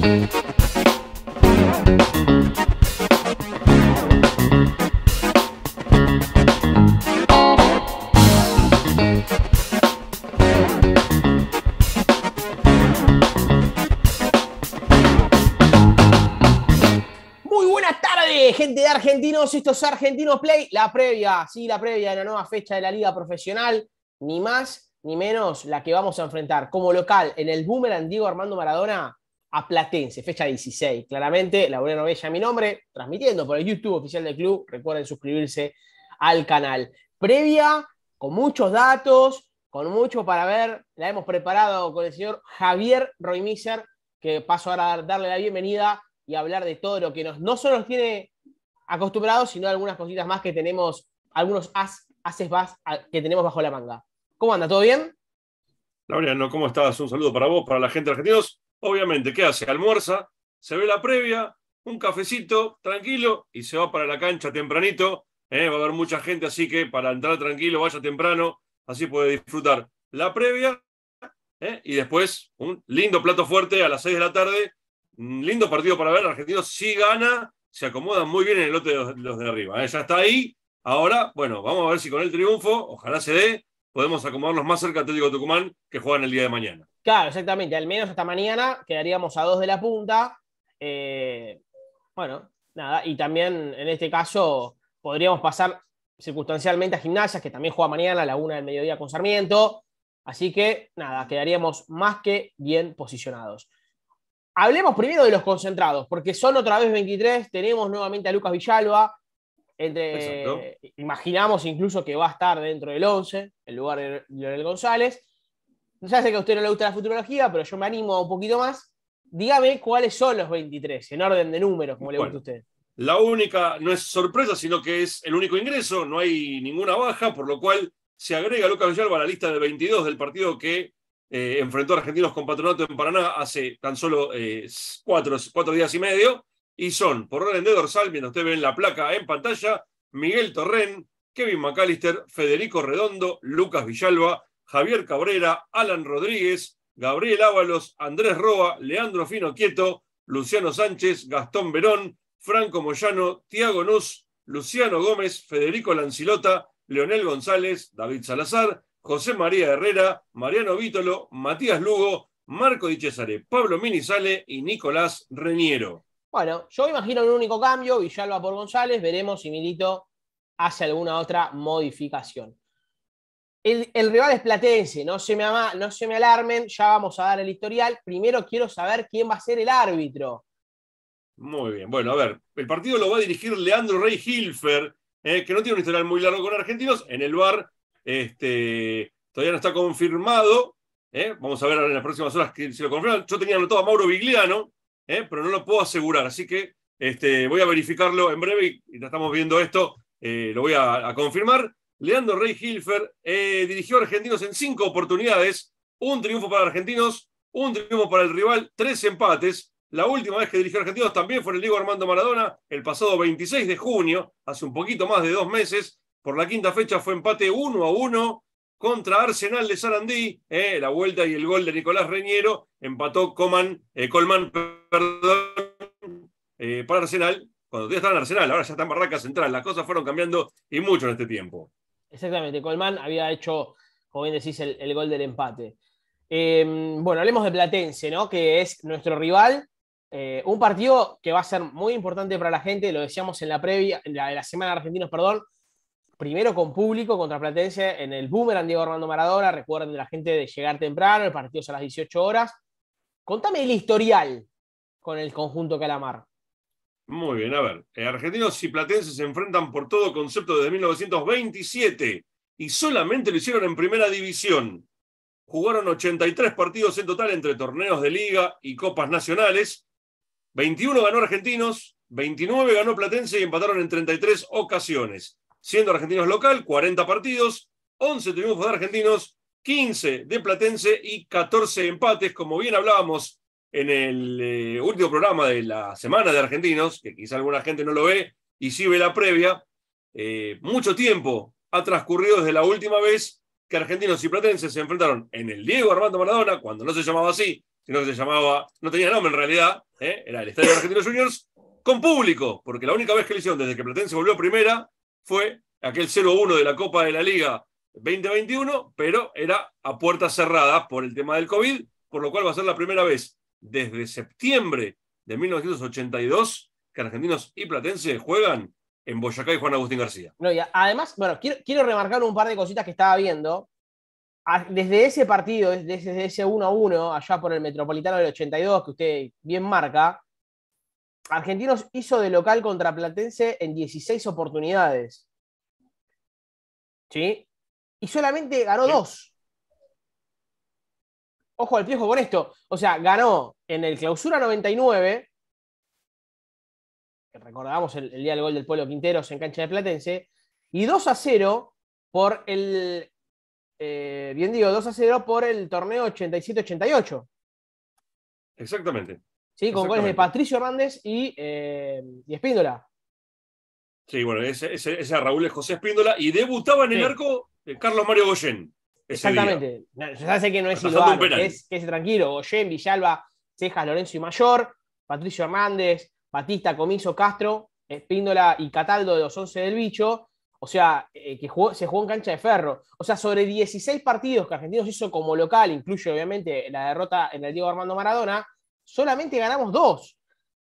¡Muy buenas gente de argentinos, esto es Argentinos Play, la previa, sí, la previa de la nueva fecha de la Liga Profesional, ni más ni menos la que vamos a enfrentar como local en el Boomerang Diego Armando Maradona a Platense, fecha 16. Claramente, Laureano Bella, mi nombre, transmitiendo por el YouTube oficial del club. Recuerden suscribirse al canal. Previa, con muchos datos, con mucho para ver. La hemos preparado con el señor Javier Roymiser, que paso ahora a darle la bienvenida y hablar de todo lo que nos, no solo nos tiene acostumbrados, sino algunas cositas más que tenemos, algunos as, ases más que tenemos bajo la manga. ¿Cómo anda? ¿Todo bien? Laureano, ¿cómo estás? Un saludo para vos, para la gente de Argentinos Obviamente, ¿qué hace? Almuerza, se ve la previa, un cafecito, tranquilo, y se va para la cancha tempranito. ¿eh? Va a haber mucha gente, así que para entrar tranquilo, vaya temprano, así puede disfrutar la previa ¿eh? y después un lindo plato fuerte a las 6 de la tarde. Un lindo partido para ver. Argentino sí gana, se acomodan muy bien en el lote de los de arriba. ¿eh? Ya está ahí. Ahora, bueno, vamos a ver si con el triunfo, ojalá se dé, podemos acomodarnos más cerca de Atlético Tucumán que juegan el día de mañana. Claro, exactamente. Al menos hasta mañana quedaríamos a dos de la punta. Eh, bueno, nada. Y también en este caso podríamos pasar circunstancialmente a Gimnasia, que también juega mañana a la una del mediodía con Sarmiento. Así que nada, quedaríamos más que bien posicionados. Hablemos primero de los concentrados, porque son otra vez 23, tenemos nuevamente a Lucas Villalba, imaginamos incluso que va a estar dentro del 11, en lugar de Lionel González. Ya sé que a usted no le gusta la futurología, pero yo me animo un poquito más. Dígame cuáles son los 23, en orden de números, como le gusta a usted. La única, no es sorpresa, sino que es el único ingreso, no hay ninguna baja, por lo cual se agrega Lucas Villalba a la lista de 22 del partido que eh, enfrentó a Argentinos con Patronato en Paraná hace tan solo eh, cuatro, cuatro días y medio y son, por orden de dorsal, bien ustedes ven la placa en pantalla, Miguel Torren, Kevin McAllister, Federico Redondo, Lucas Villalba, Javier Cabrera, Alan Rodríguez, Gabriel Ábalos, Andrés Roa, Leandro Fino Quieto, Luciano Sánchez, Gastón Verón, Franco Moyano, Tiago Nuz, Luciano Gómez, Federico Lancilota, Leonel González, David Salazar, José María Herrera, Mariano Vítolo, Matías Lugo, Marco Di Cesare, Pablo Minizale y Nicolás Reñero. Bueno, yo imagino un único cambio, Villalba por González, veremos si Milito hace alguna otra modificación. El, rival es Platense, no se, me no se me alarmen, ya vamos a dar el historial. Primero quiero saber quién va a ser el árbitro. Muy bien, bueno, a ver, el partido lo va a dirigir Leandro Rey Hilfer, eh, que no tiene un historial muy largo con argentinos. En el bar este, todavía no está confirmado. Eh, vamos a ver en las próximas horas si lo confirman. Yo tenía anotado a Mauro Vigliano, ¿eh? pero no lo puedo asegurar, así que este, voy a verificarlo en breve y, estamos viendo esto, eh, lo voy a, confirmar. Leandro Rey Hilfer eh, dirigió a Argentinos en cinco oportunidades, un triunfo para Argentinos, un triunfo para el rival, tres empates. La última vez que dirigió a Argentinos también fue en el Diego Armando Maradona, el pasado 26 de junio, hace un poquito más de dos meses. Por la quinta fecha fue empate 1 a 1 contra Arsenal de Sarandí, eh, la vuelta y el gol de Nicolás Reñero, empató Coman, eh, Colman eh, para Arsenal, cuando ya estaba en Arsenal, ahora ya está en Barraca Central, las cosas fueron cambiando y mucho en este tiempo. Exactamente, Colman había hecho, como bien decís, el, gol del empate. Em, bueno, hablemos de Platense, ¿no? que es nuestro rival, un partido que va a ser muy importante para la gente, lo decíamos en la previa, la, en la semana de Argentinos, perdón, primero con público contra Platense en el Boomerang Diego Armando Maradona. Recuerden la gente de llegar temprano, el partido es a las 18 horas. Contame el historial con el conjunto Calamar. Muy bien, a ver. Eh, Argentinos y Platense se enfrentan por todo concepto desde 1927 y solamente lo hicieron en primera división. Jugaron 83 partidos en total entre torneos de liga y copas nacionales. 21 ganó Argentinos, 29 ganó Platense y empataron en 33 ocasiones siendo Argentinos local, 40 partidos, 11 triunfos de Argentinos, 15 de Platense y 14 empates, como bien hablábamos en el eh, último programa de la semana de Argentinos, que quizá alguna gente no lo ve y sí ve la previa, eh, mucho tiempo ha transcurrido desde la última vez que argentinos y platense se enfrentaron en el Diego Armando Maradona, cuando no se llamaba así, sino que se llamaba, no tenía nombre en realidad, ¿eh? era el Estadio de Argentinos Juniors, con público, porque la única vez que lo hicieron desde que Platense volvió a primera fue aquel 0-1 de la Copa de la Liga 2021, pero era a puertas cerradas por el tema del COVID, por lo cual va a ser la primera vez desde septiembre de 1982 que argentinos y platense juegan en Boyacá y Juan Agustín García. además, bueno, quiero, remarcar un par de cositas que estaba viendo. Desde ese partido, desde ese 1 1, allá por el Metropolitano del 82, que usted bien marca, Argentinos hizo de local contra Platense en 16 oportunidades. ¿Sí? Y solamente ganó 2 dos. Ojo al piojo con esto. O sea, ganó en el clausura 99, que recordamos el, día del gol del Pueblo Quinteros en cancha de Platense, y 2 a 0 por el, eh, bien digo, 2 a 0 por el torneo 87-88. Exactamente. Sí, con goles de Patricio Hernández eh, y, Espíndola. Sí, bueno, ese, es Raúl es José Espíndola y debutaba en el arco eh, Carlos Mario Goyen. Exactamente. Ya que no es igual. es, tranquilo. Goyen, Villalba, Cejas, Lorenzo y Mayor, Patricio Hernández, Batista, Comiso, Castro, Espíndola y Cataldo de los Once del bicho. O sea, eh, que se jugó en cancha de ferro. O sea, sobre 16 partidos que Argentinos hizo como local, incluye obviamente la derrota en el Diego Armando Maradona, solamente ganamos dos.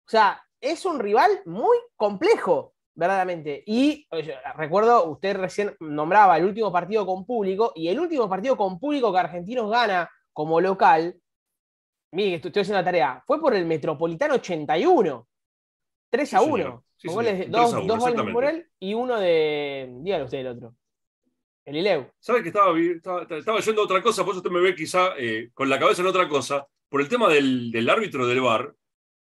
O sea, es un rival muy complejo, verdaderamente. Y eh, recuerdo, usted recién nombraba el último partido con público, y el último partido con público que Argentinos gana como local, mire, estoy haciendo la tarea, fue por el Metropolitano 81. 3 a 1. dos, goles por él y uno de. Dígale usted el otro. El Ileu. Sabes que estaba, estaba, otra cosa? Por usted me ve quizá eh, con la cabeza en otra cosa por el tema del, del árbitro del bar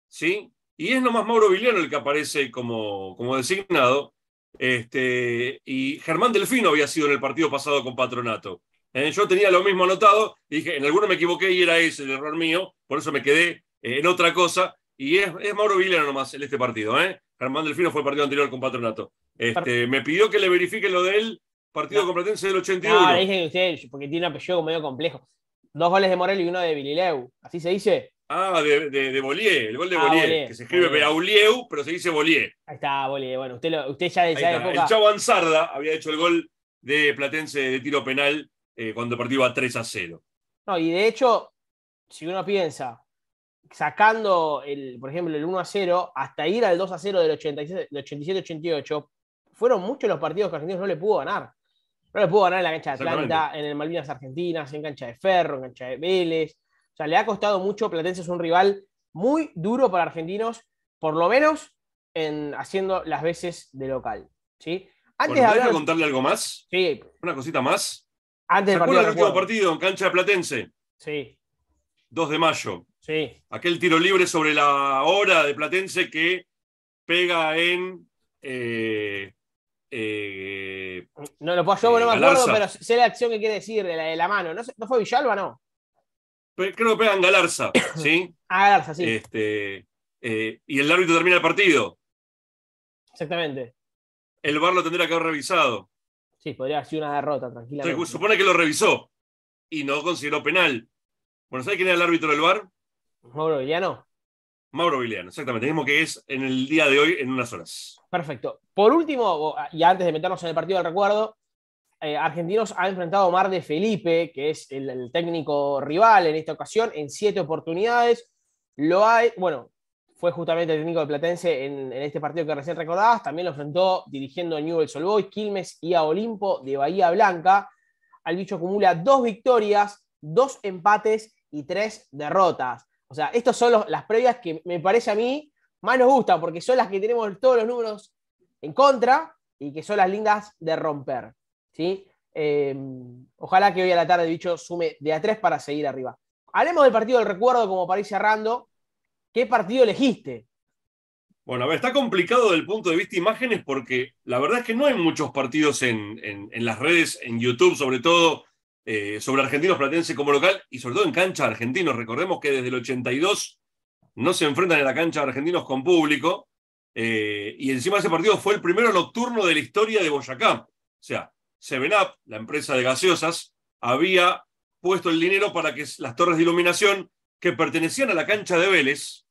¿sí? Y es nomás Mauro Viliano el que aparece como, como designado. Este, y Germán Delfino había sido en el partido pasado con Patronato. ¿eh? yo tenía lo mismo anotado, dije, en alguno me equivoqué y era ese el error mío, por eso me quedé eh, en otra cosa. Y es, Mauro Viliano nomás en este partido, ¿eh? Germán Delfino fue el partido anterior con Patronato. Este, me pidió que le verifique lo de él, partido no, completense del 81. No, dije usted, porque tiene un apellido medio complejo. Dos goles de Morel y uno de Vilileu. ¿Así se dice? Ah, de, de, Bollier, el gol de ah, que se escribe Beaulieu, pero se dice Bollier. Ahí está, Bollier. Bueno, usted, ya decía de El Chavo Ansarda había hecho el gol de Platense de tiro penal eh, cuando el a 3 a 0. No, y de hecho, si uno piensa, sacando, el, por ejemplo, el 1 a 0, hasta ir al 2 a 0 del 87-88, fueron muchos los partidos que Argentina no le pudo ganar. No le pudo ganar en la cancha de Atlanta, en el Malvinas Argentinas, en cancha de Ferro, en cancha de Vélez. O sea, le ha costado mucho. Platense es un rival muy duro para argentinos, por lo menos en haciendo las veces de local. ¿sí? Antes de hablar... contarle algo más? Sí. Una cosita más. Antes del partido. último partido en cancha de Platense? Sí. 2 de mayo. Sí. Aquel tiro libre sobre la hora de Platense que pega en. Eh, eh, no lo puedo, yo eh, no me acuerdo, pero sé la acción que quiere decir, de la de la mano. ¿No, fue Villalba, no? creo que pegan Galarza, ¿sí? Ah, sí. Este, eh, y el árbitro termina el partido. Exactamente. El VAR lo tendría que haber revisado. Sí, podría ser una derrota, tranquilamente. supone que lo revisó y no consideró penal. Bueno, ¿sabes quién era el árbitro del VAR? ya no Mauro Viliano, exactamente, mismo que es en el día de hoy, en unas horas. Perfecto. Por último, y antes de meternos en el partido del recuerdo, eh, Argentinos ha enfrentado a Omar de Felipe, que es el, técnico rival en esta ocasión, en siete oportunidades. Lo hay, bueno, fue justamente el técnico de Platense en, este partido que recién recordabas. También lo enfrentó dirigiendo a Newell's Old Boys, Quilmes y a Olimpo de Bahía Blanca. Al bicho acumula dos victorias, dos empates y tres derrotas. O sea, estas son las previas que me parece a mí más nos gustan, porque son las que tenemos todos los números en contra y que son las lindas de romper. ¿sí? Em, ojalá que hoy a la tarde, dicho, sume de a tres para seguir arriba. Hablemos del partido del recuerdo, como para ir cerrando. ¿Qué partido elegiste? Bueno, a ver, está complicado desde el punto de vista de imágenes porque la verdad es que no hay muchos partidos en las redes, en YouTube sobre todo, eh, sobre Argentinos Platense como local y sobre todo en cancha argentinos. Recordemos que desde el 82 no se enfrentan en la cancha argentinos con público eh, y encima ese partido fue el primero nocturno de la historia de Boyacá. O sea, Seven Up, la empresa de gaseosas, había puesto el dinero para que las torres de iluminación que pertenecían a la cancha de Vélez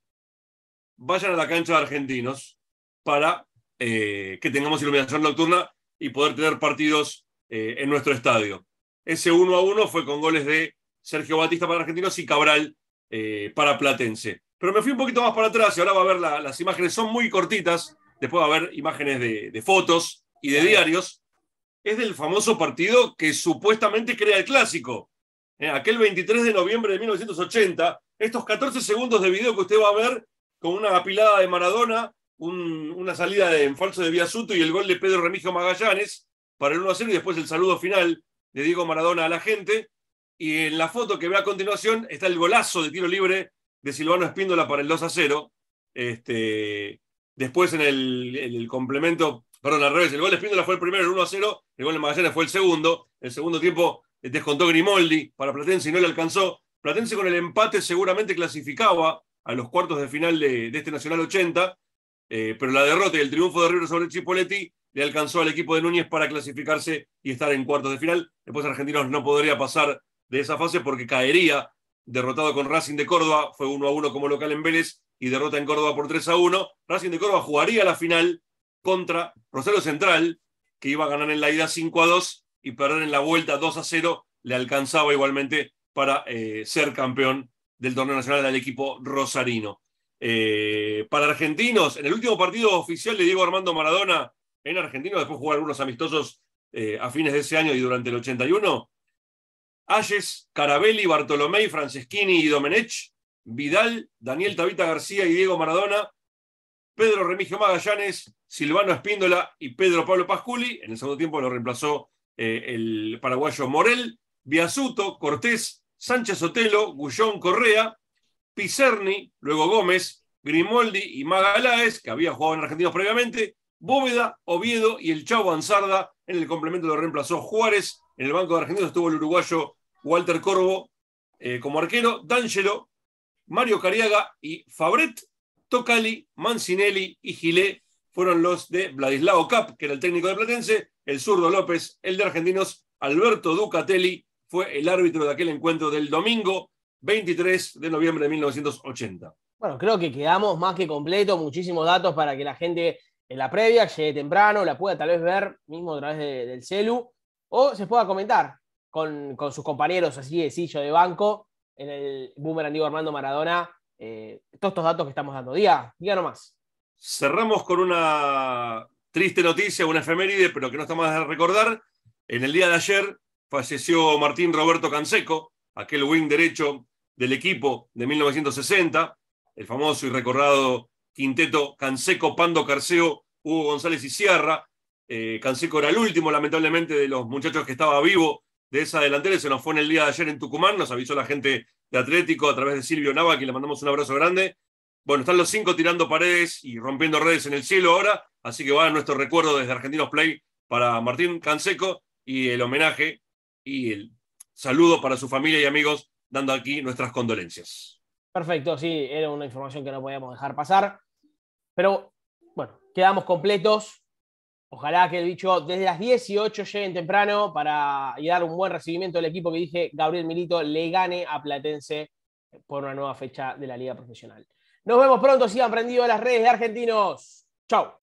vayan a la cancha de argentinos para eh, que tengamos iluminación nocturna y poder tener partidos en nuestro estadio. Ese 1 a 1 fue con goles de Sergio Batista para Argentinos y Cabral eh, para Platense. Pero me fui un poquito más para atrás y ahora va a ver las imágenes, son muy cortitas, después va a haber imágenes de, fotos y de diarios. Es del famoso partido que supuestamente crea el clásico. Eh, aquel 23 de noviembre de 1980, estos 14 segundos de video que usted va a ver con una apilada de Maradona, una salida de, en falso de Villasuto y el gol de Pedro Remigio Magallanes para el 1 a 0 y después el saludo final de Diego Maradona a la gente. Y en la foto que ve a continuación está el golazo de tiro libre de Silvano Espíndola para el 2 a 0. Este, después en el, complemento, perdón, al revés, el gol de Espíndola fue el primero, el 1 a 0. El gol de Magallanes fue el segundo. El segundo tiempo descontó Grimoldi para Platense y no le alcanzó. Platense con el empate seguramente clasificaba a los cuartos de final de, este Nacional 80, eh, pero la derrota y el triunfo de River sobre Chipoletti le alcanzó al equipo de Núñez para clasificarse y estar en cuartos de final. Después Argentinos no podría pasar de esa fase porque caería derrotado con Racing de Córdoba, fue 1 a 1 como local en Vélez y derrota en Córdoba por 3 a 1. Racing de Córdoba jugaría la final contra Rosario Central, que iba a ganar en la ida 5 a 2 y perder en la vuelta 2 a 0, le alcanzaba igualmente para eh, ser campeón del torneo nacional al equipo rosarino. Eh, para argentinos, en el último partido oficial de Diego Armando Maradona en Argentina, después jugó algunos amistosos eh, a fines de ese año y durante el 81. Ayes, Carabelli, Bartolomé, Franceschini y Domenech, Vidal, Daniel Tabita García y Diego Maradona, Pedro Remigio Magallanes, Silvano Espíndola y Pedro Pablo Pasculi. En el segundo tiempo lo reemplazó eh, el paraguayo Morel, Biasuto, Cortés, Sánchez Otelo, Gullón Correa, Picerni, luego Gómez, Grimoldi y Magaláes, que había jugado en Argentinos previamente, Bóveda, Oviedo y el Chavo Ansarda. En el complemento lo reemplazó Juárez. En el Banco de Argentinos estuvo el uruguayo Walter Corbo eh, como arquero. D'Angelo, Mario Cariaga y Fabret, Tocali, Mancinelli y Gilé fueron los de Vladislao Cap, que era el técnico de Platense. El zurdo López, el de Argentinos, Alberto Ducatelli fue el árbitro de aquel encuentro del domingo 23 de noviembre de 1980. Bueno, creo que quedamos más que completo, muchísimos datos para que la gente en la previa, llegue temprano, la pueda tal vez ver mismo a través del celu, o se pueda comentar con, sus compañeros así de sillo de banco en el Boomerang Diego Armando Maradona, eh, todos estos datos que estamos dando. día no nomás. Cerramos con una triste noticia, una efeméride, pero que no está más de recordar. En el día de ayer falleció Martín Roberto Canseco, aquel wing derecho del equipo de 1960, el famoso y recordado quinteto Canseco, Pando, Carceo, Hugo González y Sierra. Eh, Canseco era el último, lamentablemente, de los muchachos que estaba vivo de esa delantera. Se nos fue en el día de ayer en Tucumán, nos avisó la gente de Atlético a través de Silvio Nava, que le mandamos un abrazo grande. Bueno, están los cinco tirando paredes y rompiendo redes en el cielo ahora, así que va nuestro recuerdo desde Argentinos Play para Martín Canseco y el homenaje y el saludo para su familia y amigos, dando aquí nuestras condolencias. Perfecto, sí, era una información que no podíamos dejar pasar. Pero bueno, quedamos completos. Ojalá que el bicho desde las 18 lleguen temprano para y dar un buen recibimiento al equipo que dije Gabriel Milito le gane a Platense por una nueva fecha de la Liga Profesional. Nos vemos pronto, sigan prendidos las redes de Argentinos. Chao.